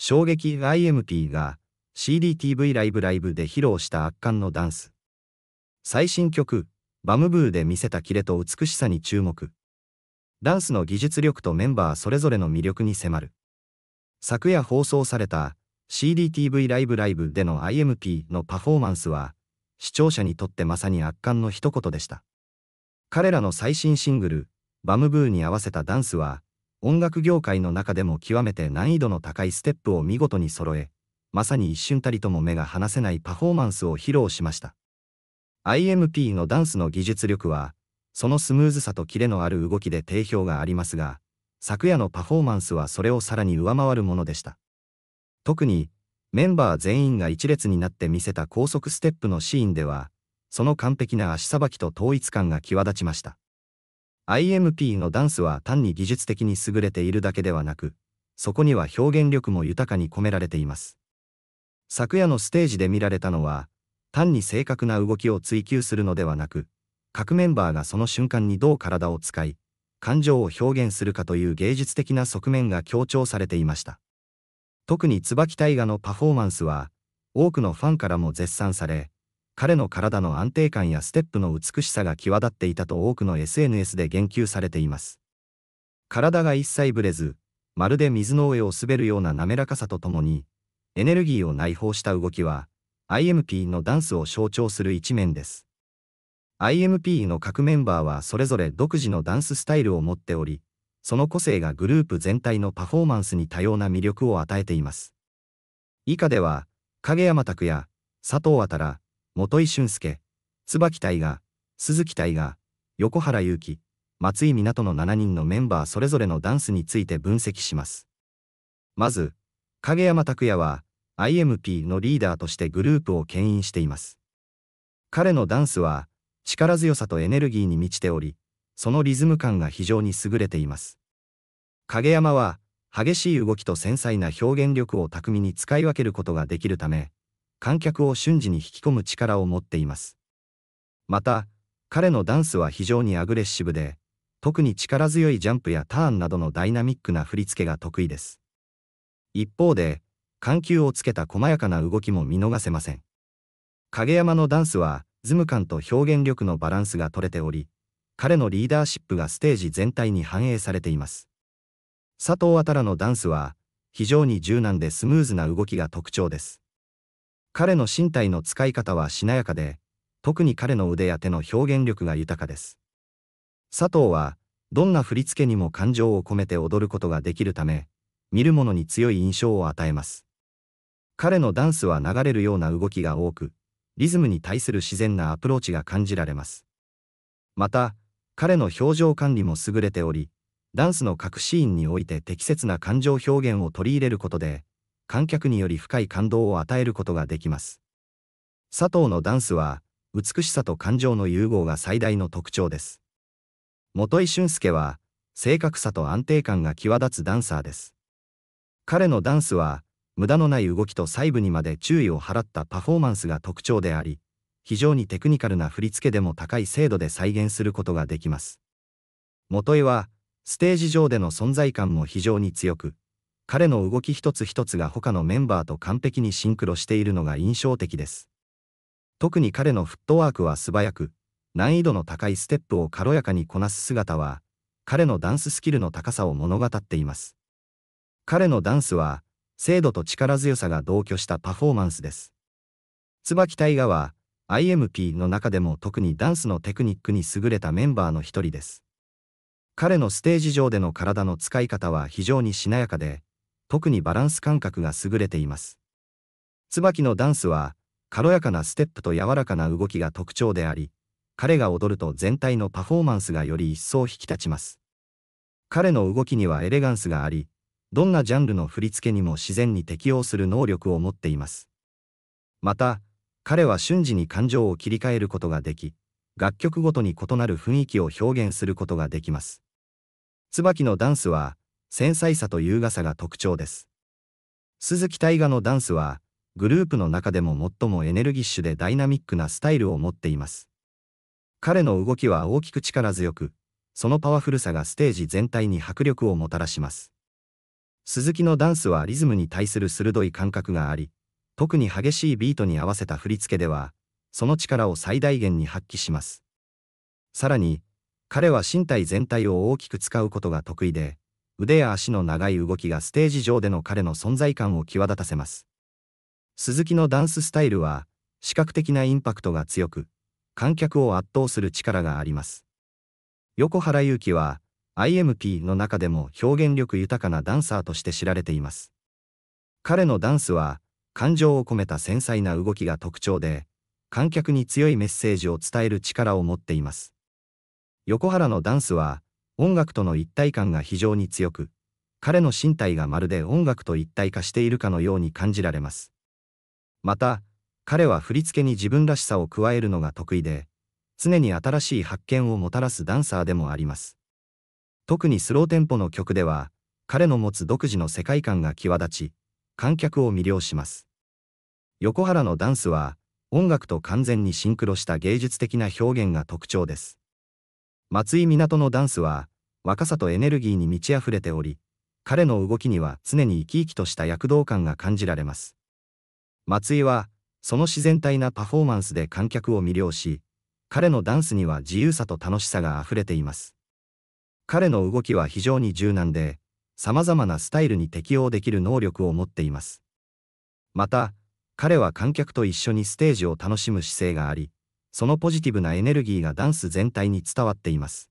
衝撃 IMP が CDTV ライブライブで披露した圧巻のダンス。最新曲、バムブーで見せたキレと美しさに注目。ダンスの技術力とメンバーそれぞれの魅力に迫る。昨夜放送された CDTV ライブライブでの IMP のパフォーマンスは、視聴者にとってまさに圧巻の一言でした。彼らの最新シングル、バムブーに合わせたダンスは、音楽業界の中でも極めて難易度の高いステップを見事に揃え、まさに一瞬たりとも目が離せないパフォーマンスを披露しました。IMP のダンスの技術力は、そのスムーズさとキレのある動きで定評がありますが、昨夜のパフォーマンスはそれをさらに上回るものでした。特に、メンバー全員が一列になって見せた高速ステップのシーンでは、その完璧な足さばきと統一感が際立ちました。IMP のダンスは単に技術的に優れているだけではなく、そこには表現力も豊かに込められています。昨夜のステージで見られたのは、単に正確な動きを追求するのではなく、各メンバーがその瞬間にどう体を使い、感情を表現するかという芸術的な側面が強調されていました。特に椿大河のパフォーマンスは、多くのファンからも絶賛され、彼の体の安定感やステップの美しさが際立っていたと多くの SNS で言及されています。体が一切ぶれず、まるで水の上を滑るような滑らかさとともに、エネルギーを内包した動きは、IMP のダンスを象徴する一面です。IMP の各メンバーはそれぞれ独自のダンススタイルを持っており、その個性がグループ全体のパフォーマンスに多様な魅力を与えています。以下では、影山拓也、佐藤あたら、元井俊介、椿大河、鈴木大河、横原祐希、松井港の7人のメンバーそれぞれのダンスについて分析します。まず、影山拓也は IMP のリーダーとしてグループを牽引しています。彼のダンスは力強さとエネルギーに満ちており、そのリズム感が非常に優れています。影山は激しい動きと繊細な表現力を巧みに使い分けることができるため、観客を瞬時に引き込む力を持っています。また、彼のダンスは非常にアグレッシブで、特に力強いジャンプやターンなどのダイナミックな振り付けが得意です。一方で、緩急をつけた細やかな動きも見逃せません。影山のダンスは、ズム感と表現力のバランスが取れており、彼のリーダーシップがステージ全体に反映されています。佐藤渡らのダンスは、非常に柔軟でスムーズな動きが特徴です。彼の身体の使い方はしなやかで、特に彼の腕や手の表現力が豊かです。佐藤は、どんな振り付けにも感情を込めて踊ることができるため、見る者に強い印象を与えます。彼のダンスは流れるような動きが多く、リズムに対する自然なアプローチが感じられます。また、彼の表情管理も優れており、ダンスの各シーンにおいて適切な感情表現を取り入れることで、観客により深い感動を与えることができます。佐藤のダンスは、美しさと感情の融合が最大の特徴です。元井俊介は、正確さと安定感が際立つダンサーです。彼のダンスは、無駄のない動きと細部にまで注意を払ったパフォーマンスが特徴であり、非常にテクニカルな振り付けでも高い精度で再現することができます。元井は、ステージ上での存在感も非常に強く、彼の動き一つ一つが他のメンバーと完璧にシンクロしているのが印象的です。特に彼のフットワークは素早く、難易度の高いステップを軽やかにこなす姿は、彼のダンススキルの高さを物語っています。彼のダンスは、精度と力強さが同居したパフォーマンスです。椿大河は、IMP の中でも特にダンスのテクニックに優れたメンバーの一人です。彼のステージ上での体の使い方は非常にしなやかで、特にバランス感覚が優れています。椿のダンスは、軽やかなステップと柔らかな動きが特徴であり、彼が踊ると全体のパフォーマンスがより一層引き立ちます。彼の動きにはエレガンスがあり、どんなジャンルの振り付けにも自然に適応する能力を持っています。また、彼は瞬時に感情を切り替えることができ、楽曲ごとに異なる雰囲気を表現することができます。椿のダンスは、繊細さと優雅さが特徴です。鈴木大河のダンスは、グループの中でも最もエネルギッシュでダイナミックなスタイルを持っています。彼の動きは大きく力強く、そのパワフルさがステージ全体に迫力をもたらします。鈴木のダンスはリズムに対する鋭い感覚があり、特に激しいビートに合わせた振り付けでは、その力を最大限に発揮します。さらに、彼は身体全体を大きく使うことが得意で、腕や足の長い動きがステージ上での彼の存在感を際立たせます。鈴木のダンススタイルは、視覚的なインパクトが強く、観客を圧倒する力があります。横原祐希は、IMP の中でも表現力豊かなダンサーとして知られています。彼のダンスは、感情を込めた繊細な動きが特徴で、観客に強いメッセージを伝える力を持っています。横原のダンスは、音楽との一体感が非常に強く、彼の身体がまるで音楽と一体化しているかのように感じられます。また、彼は振り付けに自分らしさを加えるのが得意で、常に新しい発見をもたらすダンサーでもあります。特にスローテンポの曲では、彼の持つ独自の世界観が際立ち、観客を魅了します。横原のダンスは、音楽と完全にシンクロした芸術的な表現が特徴です。松井港のダンスは、若さとエネルギーに満ち溢れており、彼の動きには常に生き生きとした躍動感が感じられます。松井は、その自然体なパフォーマンスで観客を魅了し、彼のダンスには自由さと楽しさが溢れています。彼の動きは非常に柔軟で、様々なスタイルに適応できる能力を持っています。また、彼は観客と一緒にステージを楽しむ姿勢があり、そのポジティブなエネルギーがダンス全体に伝わっています。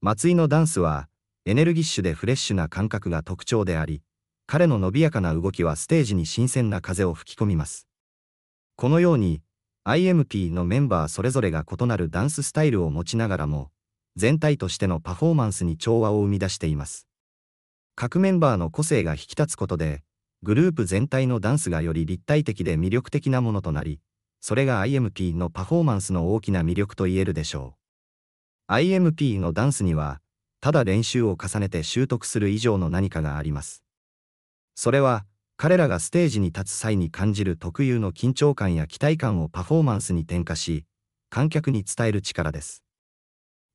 松井のダンスは、エネルギッシュでフレッシュな感覚が特徴であり、彼の伸びやかな動きはステージに新鮮な風を吹き込みます。このように、IMP のメンバーそれぞれが異なるダンススタイルを持ちながらも、全体としてのパフォーマンスに調和を生み出しています。各メンバーの個性が引き立つことで、グループ全体のダンスがより立体的で魅力的なものとなり、それが IMP のパフォーマンスの大きな魅力と言えるでしょう。IMP のダンスには、ただ練習を重ねて習得する以上の何かがあります。それは、彼らがステージに立つ際に感じる特有の緊張感や期待感をパフォーマンスに転化し、観客に伝える力です。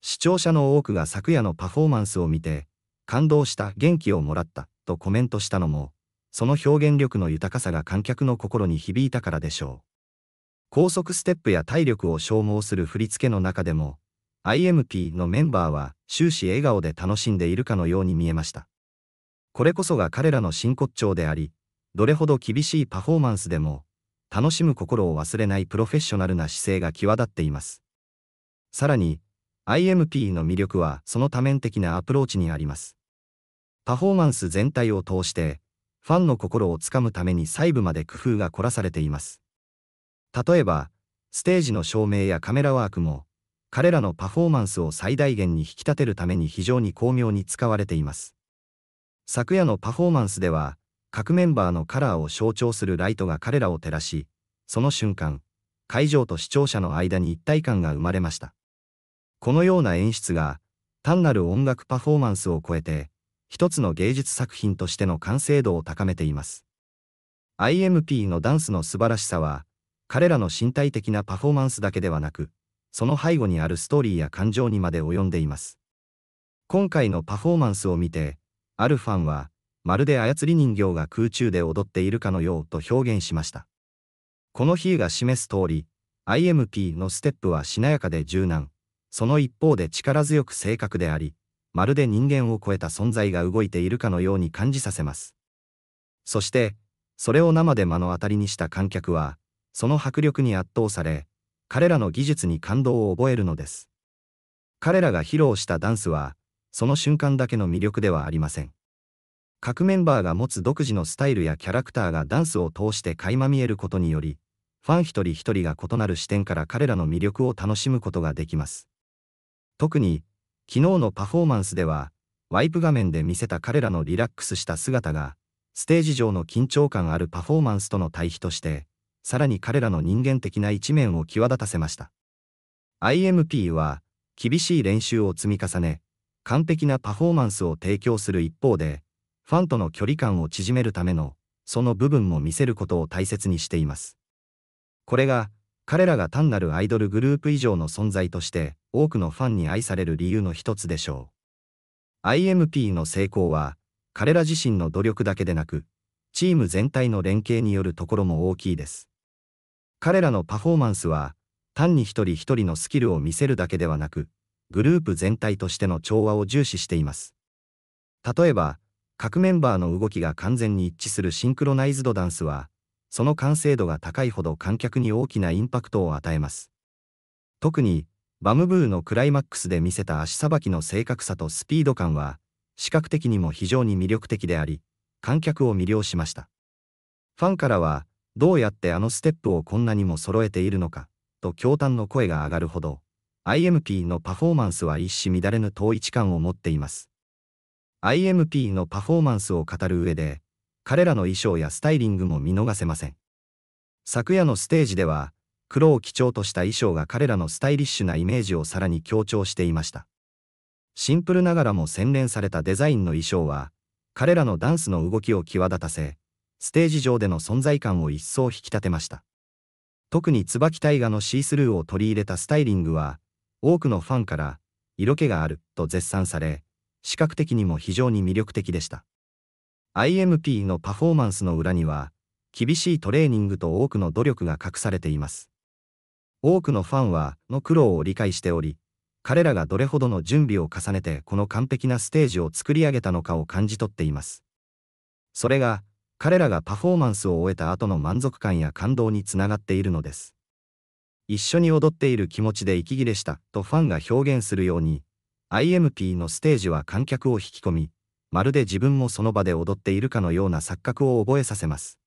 視聴者の多くが昨夜のパフォーマンスを見て、感動した元気をもらったとコメントしたのも、その表現力の豊かさが観客の心に響いたからでしょう。高速ステップや体力を消耗する振り付けの中でも、IMP のメンバーは終始笑顔で楽しんでいるかのように見えました。これこそが彼らの真骨頂であり、どれほど厳しいパフォーマンスでも、楽しむ心を忘れないプロフェッショナルな姿勢が際立っています。さらに、IMP の魅力はその多面的なアプローチにあります。パフォーマンス全体を通して、ファンの心をつかむために細部まで工夫が凝らされています。例えば、ステージの照明やカメラワークも、彼らのパフォーマンスを最大限に引き立てるために非常に巧妙に使われています。昨夜のパフォーマンスでは、各メンバーのカラーを象徴するライトが彼らを照らし、その瞬間、会場と視聴者の間に一体感が生まれました。このような演出が、単なる音楽パフォーマンスを超えて、一つの芸術作品としての完成度を高めています。IMP のダンスの素晴らしさは、彼らの身体的なパフォーマンスだけではなく、その背後にあるストーリーや感情にまで及んでいます。今回のパフォーマンスを見て、あるファンは、まるで操り人形が空中で踊っているかのようと表現しました。この比喩が示す通り、IMP のステップはしなやかで柔軟、その一方で力強く正確であり、まるで人間を超えた存在が動いているかのように感じさせます。そして、それを生で目の当たりにした観客は、その迫力に圧倒され、彼らの技術に感動を覚えるのです。彼らが披露したダンスは、その瞬間だけの魅力ではありません。各メンバーが持つ独自のスタイルやキャラクターがダンスを通して垣間見えることにより、ファン一人一人が異なる視点から彼らの魅力を楽しむことができます。特に、昨日のパフォーマンスでは、ワイプ画面で見せた彼らのリラックスした姿が、ステージ上の緊張感あるパフォーマンスとの対比として、さらに彼らの人間的な一面を際立たせました。IMP は、厳しい練習を積み重ね、完璧なパフォーマンスを提供する一方で、ファンとの距離感を縮めるための、その部分も見せることを大切にしています。これが、彼らが単なるアイドルグループ以上の存在として、多くのファンに愛される理由の一つでしょう。IMP の成功は、彼ら自身の努力だけでなく、チーム全体の連携によるところも大きいです。彼らのパフォーマンスは、単に一人一人のスキルを見せるだけではなく、グループ全体としての調和を重視しています。例えば、各メンバーの動きが完全に一致するシンクロナイズドダンスは、その完成度が高いほど観客に大きなインパクトを与えます。特に、バムブーのクライマックスで見せた足さばきの正確さとスピード感は、視覚的にも非常に魅力的であり、観客を魅了しました。ファンからは、どうやってあのステップをこんなにも揃えているのか、と驚嘆の声が上がるほど、IMP のパフォーマンスは一糸乱れぬ統一感を持っています。IMP のパフォーマンスを語る上で、彼らの衣装やスタイリングも見逃せません。昨夜のステージでは、黒を基調とした衣装が彼らのスタイリッシュなイメージをさらに強調していました。シンプルながらも洗練されたデザインの衣装は、彼らのダンスの動きを際立たせ、ステージ上での存在感を一層引き立てました。特に椿大河のシースルーを取り入れたスタイリングは、多くのファンから色気があると絶賛され、視覚的にも非常に魅力的でした。IMP のパフォーマンスの裏には、厳しいトレーニングと多くの努力が隠されています。多くのファンは、の苦労を理解しており、彼らがどれほどの準備を重ねてこの完璧なステージを作り上げたのかを感じ取っています。それが、彼らがパフォーマンスを終えた後の満足感や感動につながっているのです。一緒に踊っている気持ちで息切れしたとファンが表現するように、IMP のステージは観客を引き込み、まるで自分もその場で踊っているかのような錯覚を覚えさせます。